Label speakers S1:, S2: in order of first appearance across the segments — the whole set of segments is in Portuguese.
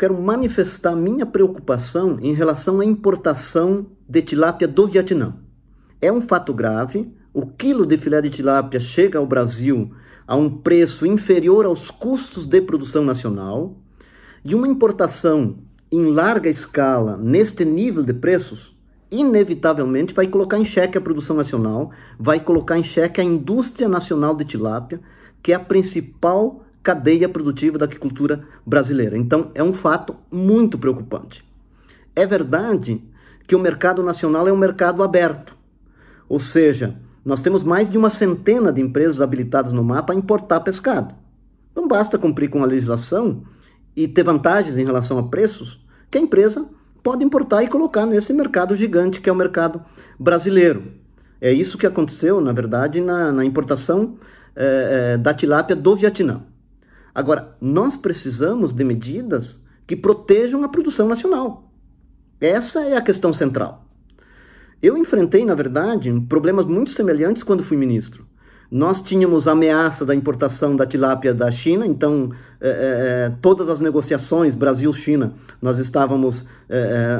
S1: quero manifestar minha preocupação em relação à importação de tilápia do Vietnã. É um fato grave. O quilo de filé de tilápia chega ao Brasil a um preço inferior aos custos de produção nacional e uma importação em larga escala neste nível de preços inevitavelmente vai colocar em xeque a produção nacional, vai colocar em xeque a indústria nacional de tilápia, que é a principal cadeia produtiva da agricultura brasileira. Então, é um fato muito preocupante. É verdade que o mercado nacional é um mercado aberto, ou seja, nós temos mais de uma centena de empresas habilitadas no mapa a importar pescado. Não basta cumprir com a legislação e ter vantagens em relação a preços, que a empresa pode importar e colocar nesse mercado gigante que é o mercado brasileiro. É isso que aconteceu, na verdade, na, na importação eh, eh, da tilápia do Vietnã. Agora, nós precisamos de medidas que protejam a produção nacional. Essa é a questão central. Eu enfrentei, na verdade, problemas muito semelhantes quando fui ministro. Nós tínhamos a ameaça da importação da tilápia da China, então eh, eh, eh, todas as negociações Brasil-China nós estávamos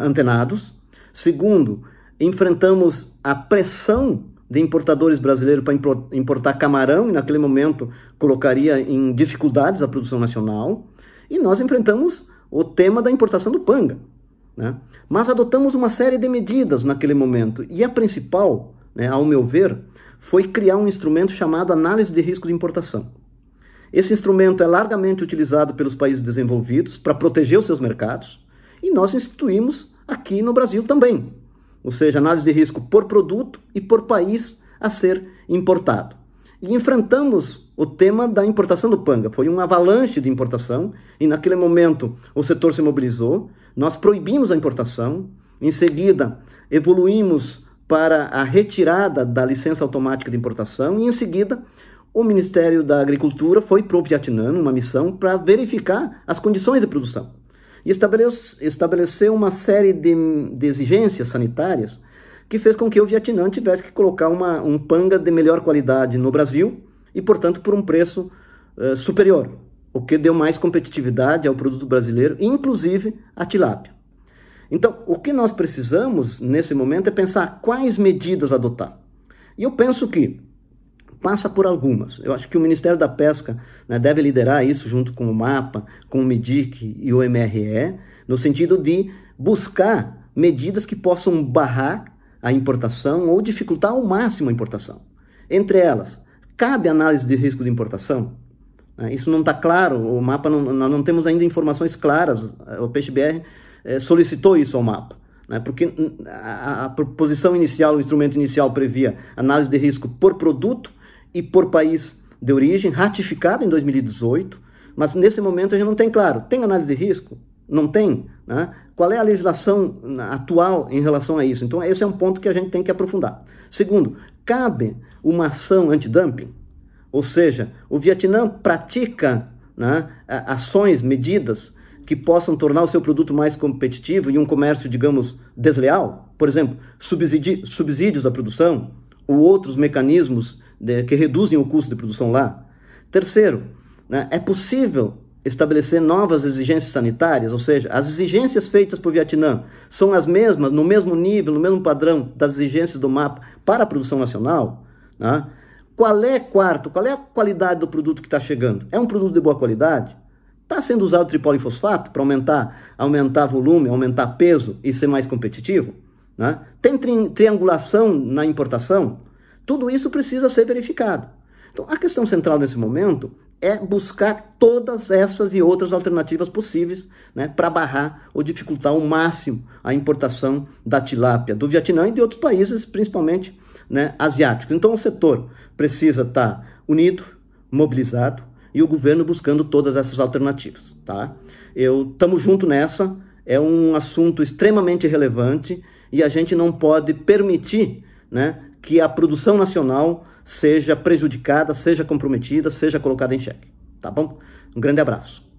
S1: antenados. Segundo, enfrentamos a pressão de importadores brasileiros para importar camarão e naquele momento colocaria em dificuldades a produção nacional. E nós enfrentamos o tema da importação do panga. Né? Mas adotamos uma série de medidas naquele momento e a principal, né, ao meu ver, foi criar um instrumento chamado análise de risco de importação. Esse instrumento é largamente utilizado pelos países desenvolvidos para proteger os seus mercados e nós instituímos aqui no Brasil também ou seja, análise de risco por produto e por país a ser importado. E enfrentamos o tema da importação do panga. Foi uma avalanche de importação e naquele momento o setor se mobilizou. Nós proibimos a importação, em seguida evoluímos para a retirada da licença automática de importação e em seguida o Ministério da Agricultura foi para o Vietnã numa missão para verificar as condições de produção e estabeleceu uma série de, de, exigências sanitárias que fez com que o Vietnã tivesse que colocar uma, um panga de melhor qualidade no Brasil e, portanto, por um preço eh, superior, o que deu mais competitividade ao produto brasileiro, inclusive à tilápia. Então, o que nós precisamos nesse momento é pensar quais medidas adotar. E eu penso que passa por algumas. Eu acho que o Ministério da Pesca né, deve liderar isso junto com o MAPA, com o MEDIC e o MRE, no sentido de buscar medidas que possam barrar a importação ou dificultar ao máximo a importação. Entre elas, cabe análise de risco de importação? Né, isso não está claro, o mapa não, nós não temos ainda informações claras. O PeixeBR eh, solicitou isso ao mapa, né? porque hum, a, a proposição inicial, o instrumento inicial previa análise de risco por produto e por país de origem, ratificado em 2018, mas nesse momento a gente não tem claro. Tem análise de risco? Não tem? Né? Qual é a legislação né, atual em relação a isso? Então, esse é um ponto que a gente tem que aprofundar. Segundo, cabe uma ação antidumping? Ou seja, o Vietnã pratica né, ações, medidas que possam tornar o seu produto mais competitivo e um comércio, digamos, desleal? Por exemplo, subsídios à produção ou outros mecanismos de, que reduzem o custo de produção lá. Terceiro, né, é possível estabelecer novas exigências sanitárias, ou seja, as exigências feitas por Vietnã são as mesmas, no mesmo nível, no mesmo padrão das exigências do MAP para a produção nacional? Né? Qual é, quarto, qual é a qualidade do produto que está chegando? É um produto de boa qualidade? Está sendo usado tripolifosfato para aumentar, aumentar volume, aumentar peso e ser mais competitivo? Né? Tem tri triangulação na importação? Tudo isso precisa ser verificado. Então, a questão central nesse momento é buscar todas essas e outras alternativas possíveis né, para barrar ou dificultar ao máximo a importação da tilápia do Vietnã e de outros países, principalmente né, asiáticos. Então, o setor precisa estar tá unido, mobilizado e o governo buscando todas essas alternativas. Tá? Eu estamos junto nessa. É um assunto extremamente relevante e a gente não pode permitir, né, que a produção nacional seja prejudicada, seja comprometida, seja colocada em xeque. Tá bom? Um grande abraço.